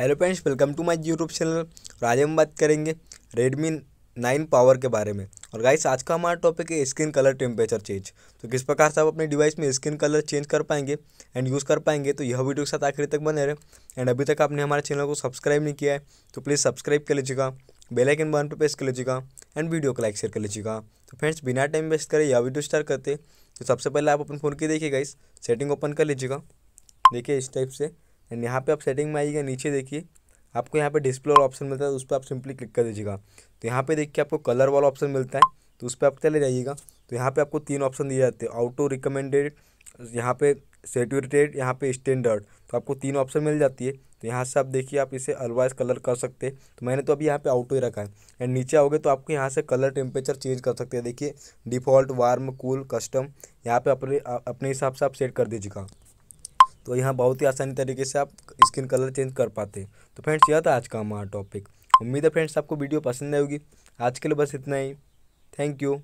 hello friends welcome to my YouTube channel और आज हम बात करेंगे रेडमी नाइन पावर के बारे में और गाइस आज का हमारा टॉपिक है स्क्रीन कलर टेम्परेचर चेंज तो किस प्रकार से आप अपने डिवाइस में स्क्रीन कलर चेंज कर पाएंगे एंड यूज़ कर पाएंगे तो यह वीडियो के साथ आखिरी तक बने रहे एंड अभी तक आपने हमारे चैनल को सब्सक्राइब नहीं किया है तो प्लीज़ सब्सक्राइब कर लीजिएगा बेलाइकन बन पर प्रेस कर लीजिएगा एंड वीडियो को लाइक शेयर कर लीजिएगा तो फ्रेंड्स बिना टाइम वेस्ट करें यह वीडियो स्टार्ट करते तो सबसे पहले आप अपने फ़ोन की देखिए गाइस सेटिंग ओपन कर लीजिएगा देखिए इस टाइप से एंड यहाँ पे आप सेटिंग में आइएगा नीचे देखिए आपको यहाँ पे डिस्प्ले वाला ऑप्शन मिलता है उस पर आप सिंपली क्लिक कर दीजिएगा तो यहाँ पे देखिए आपको कलर वाला ऑप्शन मिलता है तो उस पर आप चले जाइएगा तो यहाँ पे आपको तीन ऑप्शन दिए जाते हैं ऑटो रिकमेंडेड यहाँ पे सेटेड यहाँ पे स्टैंडर्ड तो आपको तीन ऑप्शन मिल जाती है तो यहाँ से आप देखिए आप इसे अलवाइज कलर कर सकते हैं तो मैंने तो अभी यहाँ पे ऑटो ही रखा है एंड नीचे आओगे तो आपको यहाँ से कलर टेम्परेचर चेंज कर सकते हैं देखिए डिफ़ॉल्ट वार्म कूल कस्टम यहाँ पे अपने अपने हिसाब से आप सेट कर दीजिएगा तो यहाँ बहुत ही आसानी तरीके से आप स्किन कलर चेंज कर पाते हैं तो फ्रेंड्स यह था आज का हमारा टॉपिक उम्मीद है फ्रेंड्स आपको वीडियो पसंद आएगी आज के लिए बस इतना ही थैंक यू